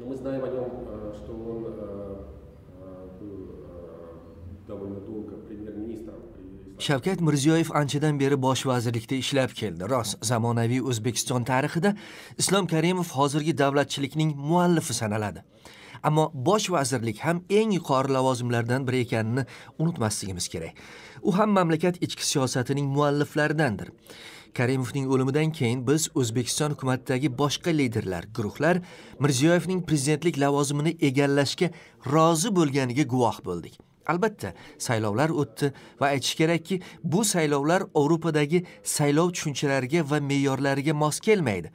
Но мы знаем о нем, э, что он э, э, был довольно долго премьер-министром shavkat mirziyoyev anchadan beri bosh vazirlikda ishlab keldi rost zamonaviy o'zbekiston tarixida islom karimov hozirgi davlatchilikning muallifi sanaladi ammo bosh vazirlik ham eng yuqori lavozimlardan biri ekanini unutmasligimiz kerak u ham mamlakat ichki siyosatining mualliflaridandir karimovning o'limidan keyin biz o'zbekiston hukumatidagi boshqa liderlar guruhlar mirziyoyevning prezidentlik lavozimini egallashga rozi bo'lganiga guvoh bo'ldik albatta saylovlar o'tdi va aytish kerakki bu saylovlar yevropadagi saylov tushunchalariga va me'yorlariga mos kelmaydi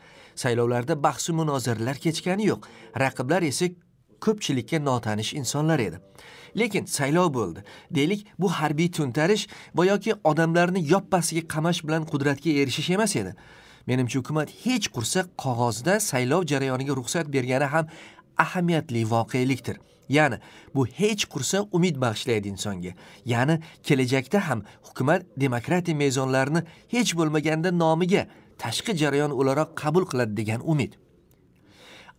saylovlarda bahsu munozaralar kechgani yo'q raqiblar esa ko'pchilikka notanish insonlar edi lekin saylov bo'ldi deylik bu harbiy to'ntarish yoki odamlarni yoppasiga qamash bilan qudratga erishish emas edi menimcha hukumat hech qursa qog'ozda saylov jarayoniga ruxsat bergani ham ahamiyatli voqelikdir ya'ni bu hech qursa umid bag'ishlaydi insonga ya'ni kelajakda ham hukumat demokratiya mezonlarini hech bo'lmaganda nomiga tashqi jarayon o'laroq qabul qiladi degan umid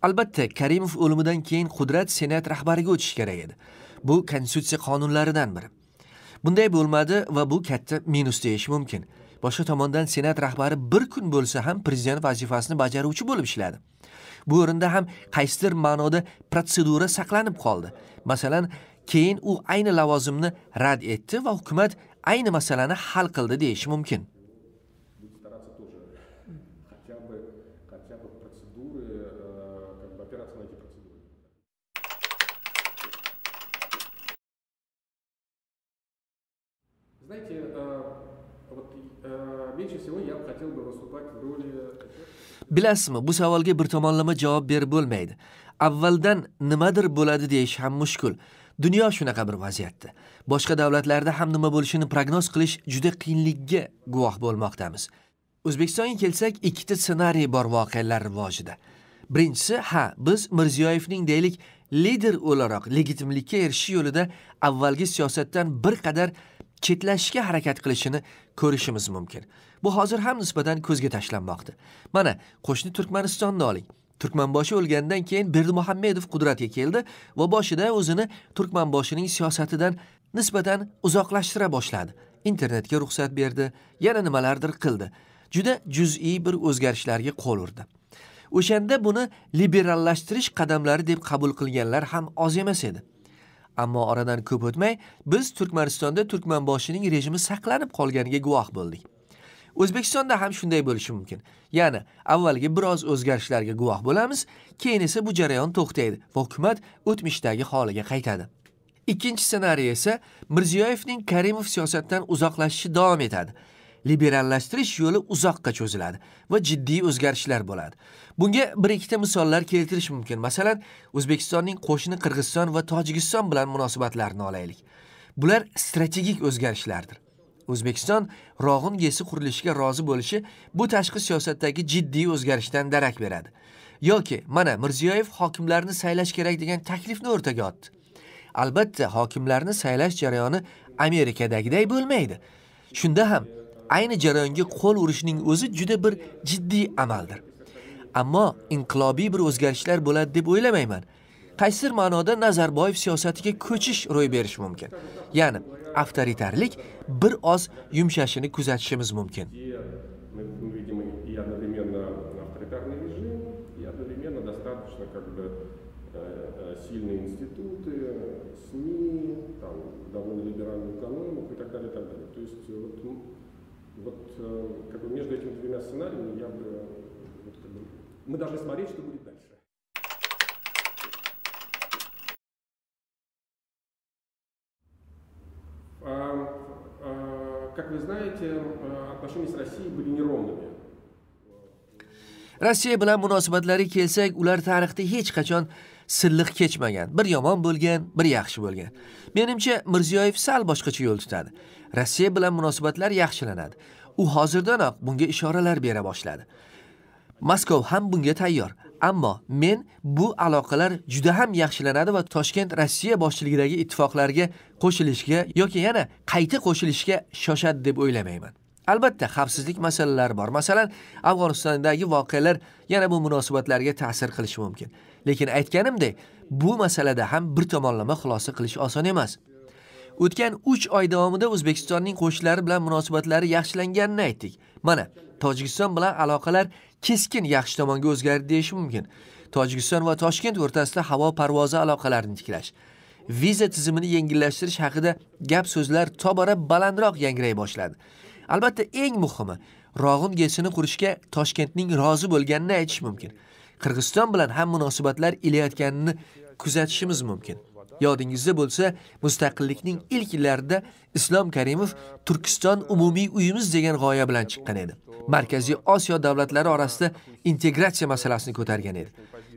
Albatta, Karimov o'limidan keyin Qudrat Senat rahbariga o'tishi kerak edi. Bu konstitutsiya qonunlaridan biri. Bunday bo'lmadi va bu katta minus deyish mumkin. Boshqa tomondan Senat rahbari bir kun bo'lsa ham prezident vazifasini bajaruvchi bo'lib ishladi. Bu o'rinda ham qaysidir ma'noda protsedura saqlanib qoldi. Masalan, keyin u ayni lavozimni rad etdi va hukumat ayni masalani hal qildi deyish mumkin. меньше всего я хотел бы выступать в роли... Білесімі, бу сауалге бир томанлымы жауап бер болмайды. Аввалдан нымадыр болады дейш хам мушкул. Дүния шуна қабір вазиятті. Башқа давлатларда хам нима болшыны прогноз қылыш жүді қиынлігге гуах болмақтамыз. Узбекистан келсек, икіті сценарий бар вақайлар важыды. Біріншісі, ха, біз Мұрзияевнің дейлік лидер оларақ легитимлікке ерші елі де авалгі сиясеттен бір қадар қадар chetlashishga harakat qilishini ko'rishimiz mumkin bu hozir ham nisbatan ko'zga tashlanmoqda mana qo'shni turkmanistonni oling turkmanboshi o'lganidan keyin berdimuhammedov qudratga keldi va boshida o'zini turkmanboshining siyosatidan nisbatan uzoqlashtira boshladi internetga ruxsat berdi yana nimalardir qildi juda juz'iy bir o'zgarishlarga qo'l urdi o'shanda buni liberallashtirish qadamlari deb qabul qilganlar ham oz emas edi Ammo oradan ko'p o'tmay, biz Turkmanistonda turkmanboshining rejimi saqlanib qolganiga guvoh bo'ldik. O'zbekistonda ham shunday bo'lishi mumkin. Ya'ni avvalgi biroz o'zgarishlarga guvoh bo'lamiz, keyin esa bu jarayon to'xtaydi va hukumat o'tmishdagi holiga qaytadi. Ikkinchi ssenariy esa Mirziyoyevning Karimov siyosatdan uzoqlashishi davom etadi liberallashtirish yo'li uzoqqa cho'ziladi va jiddiy o'zgarishlar bo'ladi. Bunga bir ikkita misollar keltirish mumkin. Masalan, O'zbekistonning qo'shni Qirg'iziston va Tojikiston bilan munosabatlarini olaylik. Bular strategik o'zgarishlardir. O'zbekiston Rog'un gesi qurilishiga rozi bo'lishi bu tashqi siyosatdagi jiddiy o'zgarishdan darak beradi. yoki mana Mirziyoyev hokimlarni saylash kerak degan taklifni o'rtaga otdi. Albatta, hokimlarni saylash jarayoni Amerikadagiday bo'lmaydi. Shunda ham ayni jarayonga qo'l urishning o'zi juda bir jiddiy amaldir. Ammo inqilobiy bir o'zgarishlar bo'ladi deb o'ylamayman. Qaysidir ma'noda Nazarboyev siyosatiga ko'chish ro'y berishi mumkin. Ya'ni avtoritarlik bir oz yumshashini kuzatishimiz mumkin. сильный Э, как бы между этими двумя сценариями я бы, вот, как бы, мы должны смотреть, что будет дальше. Как вы знаете, э, отношения с Россией были неровными. rossiya bilan munosabatlari kelsak ular tarixda hech qachon silliq kechmagan bir yomon bo'lgan bir yaxshi bo'lgan menimcha mirziyoyev sal boshqacha yo'l tutadi rossiya bilan munosabatlar yaxshilanadi u hozirdanoq bunga ishoralar bera boshladi moskov ham bunga tayyor ammo men bu aloqalar juda ham yaxshilanadi va toshkent rossiya boshchiligidagi ittifoqlarga qo'shilishga yoki yana qayta qo'shilishga shoshadi deb o'ylamayman albatta xavfsizlik masalalari bor masalan afg'onistondagi voqealar yana bu munosabatlarga ta'sir qilishi mumkin lekin aytganimdek bu masalada ham bir tomonlama xulosa qilish oson emas O'tgan 3 oy davomida O'zbekistonning qo'shnilari bilan munosabatlari yaxshilanganini aytdik. Mana, Tojikiston bilan aloqalar keskin yaxshi tomonga o'zgardi deyish mumkin. Tojikiston va Toshkent o'rtasida havo parvozi aloqalarini tiklash, viza tizimini yengillashtirish haqida gap-so'zlar tobora balandroq yangray boshladi. Albatta, eng muhimi Rog'im gesini qurishga Toshkentning rozi bo'lganini aytish mumkin. Qirg'iziston bilan ham munosabatlar ilayotganini kuzatishimiz mumkin. Yodingizda bo'lsa, mustaqillikning ilk yillarida Islom Karimov Turkiston umumiy uyimiz degan g'oya bilan chiqqan edi. Markaziy Osiyo davlatlari orasida integratsiya masalasini ko'targan edi.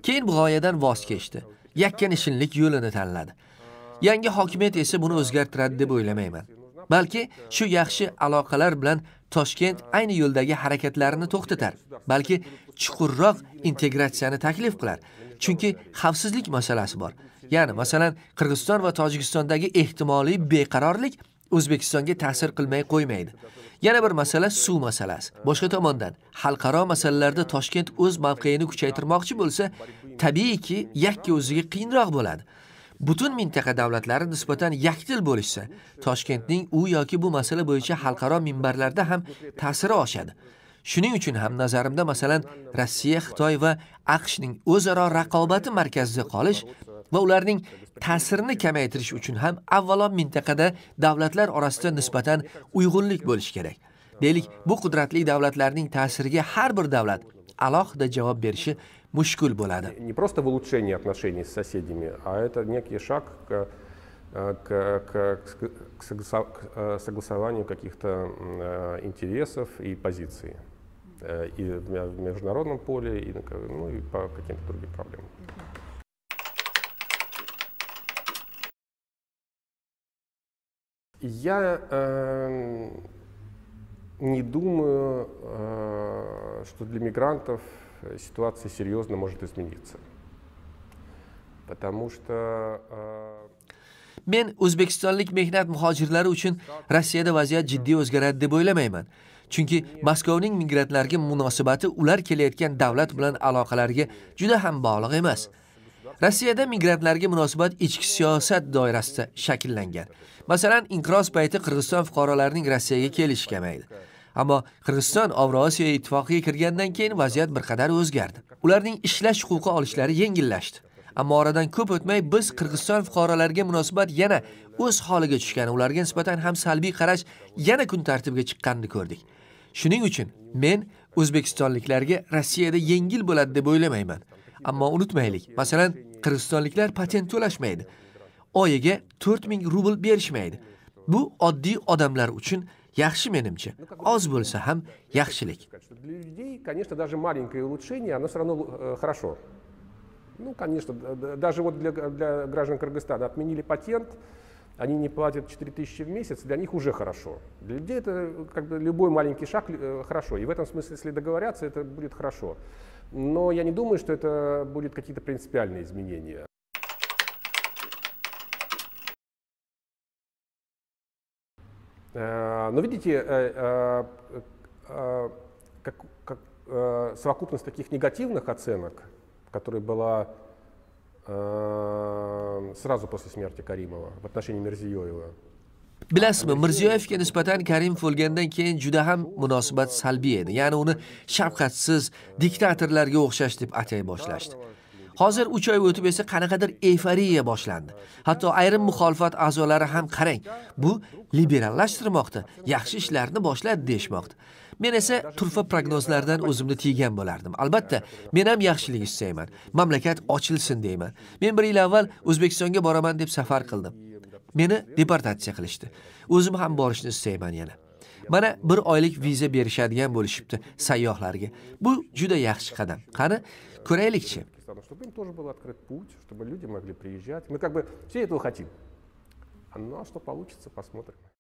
Keyin bu g'oyadan voz kechdi. Yakkanishinlik yo'lini tanladi. Yangi hokimiyat esa buni o'zgartiradi deb o'ylamayman. Balki shu yaxshi aloqalar bilan Toshkent ayni yo'ldagi harakatlarini to'xtatar. Balki chuqurroq integratsiyani taklif qilar. Chunki xavfsizlik masalasi bor. Ya'ni masalan, Qirg'iziston va Tojikistondagi ehtimoliy beqarorlik O'zbekistonga ta'sir qilmay qo'ymaydi. Yana bir masala suv masalasi. Boshqa tomondan, xalqaro masalalarda Toshkent o'z mavqeini kuchaytirmoqchi bo'lsa, tabiiyki, yakka o'ziga qiyinroq bo'ladi. Butun mintaqa davlatlari nisbatan yakdil bo'lishsa, Toshkentning u yoki bu masala bo'yicha xalqaro minbarlarda ham ta'siri oshadi. Shuning uchun ham nazarimda masalan Rossiya, Xitoy va AQShning o'zaro raqobati markazida qolish va ularning ta'sirini kamaytirish uchun ham avvalo mintaqada davlatlar orasida nisbatan uyg'unlik bo'lishi kerak. Deylik, bu qudratli davlatlarning ta'siriga har bir davlat alohida javob berishi mushkul bo'ladi. Не просто в улучшении отношений с соседями, а это некий шаг к Э, к, к, к э, согласованию каких-то э, интересов и позиций и в международном поле, и, ну, и по каким-то другим проблемам. Я э, не думаю, э, что для мигрантов ситуация серьезно может измениться, потому что э, Men o'zbekistonlik mehnat muhojirlari uchun Rossiyada vaziyat jiddiy o'zgaradi deb o'ylamayman. Chunki Moskovning migrantlarga munosabati ular kelayotgan davlat bilan aloqalariga juda ham bog'liq emas. Rossiyada migrantlarga munosabat ichki siyosat doirasida shakllangan. Masalan, inqiroz payti Qirg'iziston fuqarolarining Rossiyaga kelishi kamaydi. Ammo Qirg'iziston Evrosiyo ittifoqiga kirgandan keyin vaziyat bir qadar o'zgardi. Ularning ishlash huquqi olishlari yengillashdi. Ammo oradan ko'p o'tmay biz Qirg'iziston fuqarolariga munosabat yana o'z holiga tushgani, ularga nisbatan ham salbiy qarash yana kun tartibiga chiqqanini ko'rdik. Shuning uchun men o'zbekistonliklarga Rossiyada yengil bo'ladi deb o'ylamayman. Ammo unutmaylik, masalan, qirg'izistonliklar patent to'lashmaydi. Oyiga 4000 rubl berishmaydi. Bu oddiy odamlar uchun yaxshi menimcha oz bo'lsa ham yaxshilik конечно даже маленькое улучшение оно все равно э, хорошо Ну, конечно, даже вот для, для граждан Кыргызстана отменили патент, они не платят 4 тысячи в месяц, для них уже хорошо. Для людей это как бы любой маленький шаг э, хорошо. И в этом смысле, если договорятся, это будет хорошо. Но я не думаю, что это будут какие-то принципиальные изменения. Э, но видите, э, как, как, совокупность таких негативных оценок – которая была э, сразу после смерти Каримова в отношении Мерзиёева. bilasizmi mirziyoyevga nisbatan karimov o'lgandan keyin juda ham munosabat salbiy edi ya'ni uni shafqatsiz diktatorlarga o'xshash deb atay boshlashdi hozir 3 oy o'tib esa qanaqadir eyforiya boshlandi hatto ayrim muxolifat a'zolari ham qarang bu liberallashtirmoqda yaxshi ishlarni boshladi deyishmoqda men esa turfa prognozlardan o'zimni tiygan bo'lardim albatta men ham yaxshilik istayman mamlakat ochilsin deyman men bir yil avval o'zbekistonga boraman deb safar qildim meni deportatsiya qilishdi o'zim ham borishni istayman yana mana bir oylik viza berishadigan bo'lishibdi sayyohlarga bu juda yaxshi qadam qani ko'raylikchi страну, чтобы им тоже был открыт путь, чтобы люди могли приезжать. Мы как бы все этого хотим. А ну а что получится, посмотрим.